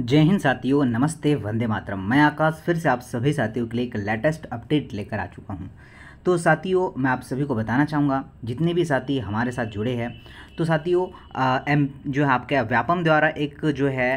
जय हिंद साथियों नमस्ते वंदे मातरम मैं आकाश फिर से आप सभी साथियों के लिए एक लेटेस्ट अपडेट लेकर आ चुका हूँ तो साथियों मैं आप सभी को बताना चाहूँगा जितने भी साथी हमारे साथ जुड़े हैं तो साथियों एम जो है आपके व्यापम द्वारा एक जो है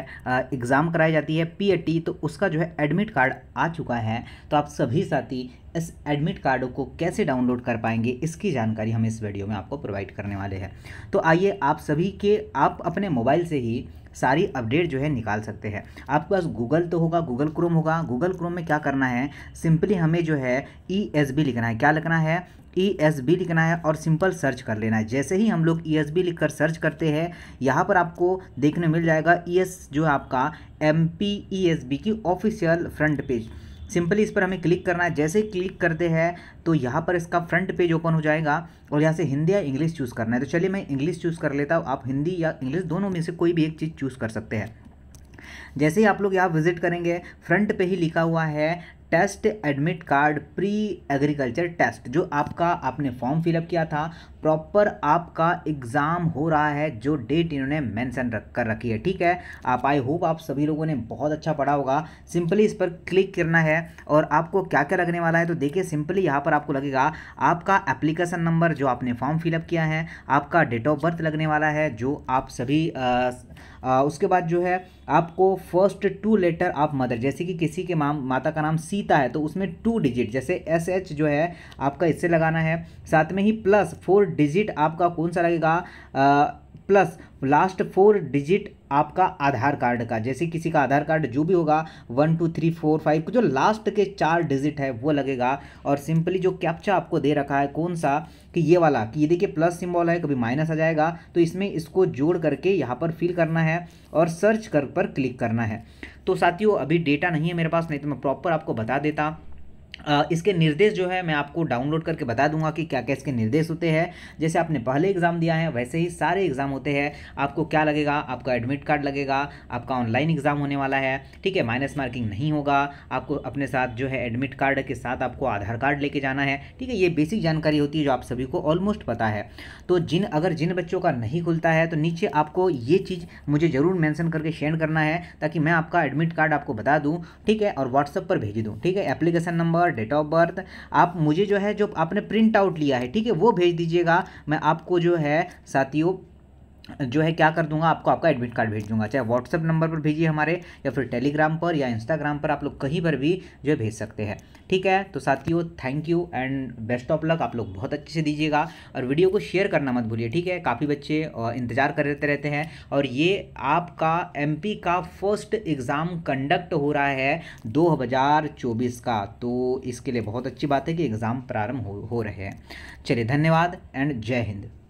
एग्ज़ाम कराई जाती है पीएटी तो उसका जो है एडमिट कार्ड आ चुका है तो आप सभी साथी इस एडमिट कार्ड को कैसे डाउनलोड कर पाएंगे इसकी जानकारी हम इस वीडियो में आपको प्रोवाइड करने वाले हैं तो आइए आप सभी के आप अपने मोबाइल से ही सारी अपडेट जो है निकाल सकते हैं आपके पास गूगल तो होगा गूगल क्रोम होगा गूगल क्रोम में क्या करना है सिंपली हमें जो है ई एस बी लिखना है क्या लिखना है ई एस बी लिखना है और सिंपल सर्च कर लेना है जैसे ही हम लोग ई e एस बी लिख कर सर्च करते हैं यहाँ पर आपको देखने मिल जाएगा ई e एस जो है आपका M P E S B की ऑफिशियल फ्रंट पेज सिंपली इस पर हमें क्लिक करना है जैसे क्लिक करते हैं तो यहाँ पर इसका फ्रंट पेज ओपन हो जाएगा और यहाँ से हिंदी या इंग्लिश चूज़ करना है तो चलिए मैं इंग्लिश चूज़ कर लेता हूँ आप हिंदी या इंग्लिश दोनों में से कोई भी एक चीज़ चूज़ कर सकते हैं जैसे ही आप लोग यहाँ विजिट करेंगे फ्रंट पे ही लिखा हुआ है test admit card pre agriculture test जो आपका आपने फॉर्म फिलअप किया था प्रॉपर आपका एग्ज़ाम हो रहा है जो डेट इन्होंने मेंशन रख कर रखी है ठीक है आप आई होप आप सभी लोगों ने बहुत अच्छा पढ़ा होगा सिंपली इस पर क्लिक करना है और आपको क्या क्या लगने वाला है तो देखिए सिंपली यहाँ पर आपको लगेगा आपका एप्लीकेशन नंबर जो आपने फॉर्म फिलअप किया है आपका डेट ऑफ बर्थ लगने वाला है जो आप सभी आ, आ, उसके बाद जो है आपको first two letter of mother जैसे कि किसी के माम माता का नाम सी सीता है तो उसमें टू डिजिट जैसे एस एच जो है आपका इससे लगाना है साथ में ही प्लस फोर डिजिट आपका कौन सा लगेगा प्लस लास्ट फोर डिजिट आपका आधार कार्ड का जैसे किसी का आधार कार्ड जो भी होगा one two three four five जो लास्ट के चार डिजिट है वो लगेगा और सिंपली जो कैप्चा आपको दे रखा है कौन सा कि ये वाला कि ये देखिए प्लस सिंबल है कभी माइनस आ जाएगा तो इसमें इसको जोड़ करके यहाँ पर फिल करना है और सर्च कर पर क्लिक करना है तो साथियों अभी डेटा नहीं है मेरे पास नहीं तो मैं प्रॉपर आपको बता देता इसके निर्देश जो है मैं आपको डाउनलोड करके बता दूंगा कि क्या क्या इसके निर्देश होते हैं जैसे आपने पहले एग्ज़ाम दिया है वैसे ही सारे एग्ज़ाम होते हैं आपको क्या लगेगा आपका एडमिट कार्ड लगेगा आपका ऑनलाइन एग्ज़ाम होने वाला है ठीक है माइनस मार्किंग नहीं होगा आपको अपने साथ जो है एडमिट कार्ड के साथ आपको आधार कार्ड लेके जाना है ठीक है ये बेसिक जानकारी होती है जो आप सभी को ऑलमोस्ट पता है तो जिन अगर जिन बच्चों का नहीं खुलता है तो नीचे आपको ये चीज़ मुझे ज़रूर मैंसन करके शेयर करना है ताकि मैं आपका एडमिट कार्ड आपको बता दूँ ठीक है और व्हाट्सअप पर भेज दूँ ठीक है application number number date of birth आप मुझे जो है जो आपने प्रिंट आउट लिया है ठीक है वो भेज दीजिएगा मैं आपको जो है साथियों जो है क्या कर दूंगा आपको आपका एडमिट कार्ड भेज दूंगा चाहे व्हाट्सअप नंबर पर भेजिए हमारे या फिर टेलीग्राम पर या इंस्टाग्राम पर आप लोग कहीं पर भी जो है भेज सकते हैं ठीक है तो साथियों thank you and best of luck आप लोग बहुत अच्छे से दीजिएगा और वीडियो को शेयर करना मत भूलिए ठीक है काफ़ी बच्चे इंतज़ार करते रहते हैं और ये आपका एम का फर्स्ट एग्ज़ाम कंडक्ट हो रहा है दो का तो इसके लिए बहुत अच्छी बात है कि एग्ज़ाम प्रारंभ हो, हो रहे हैं चलिए धन्यवाद एंड जय हिंद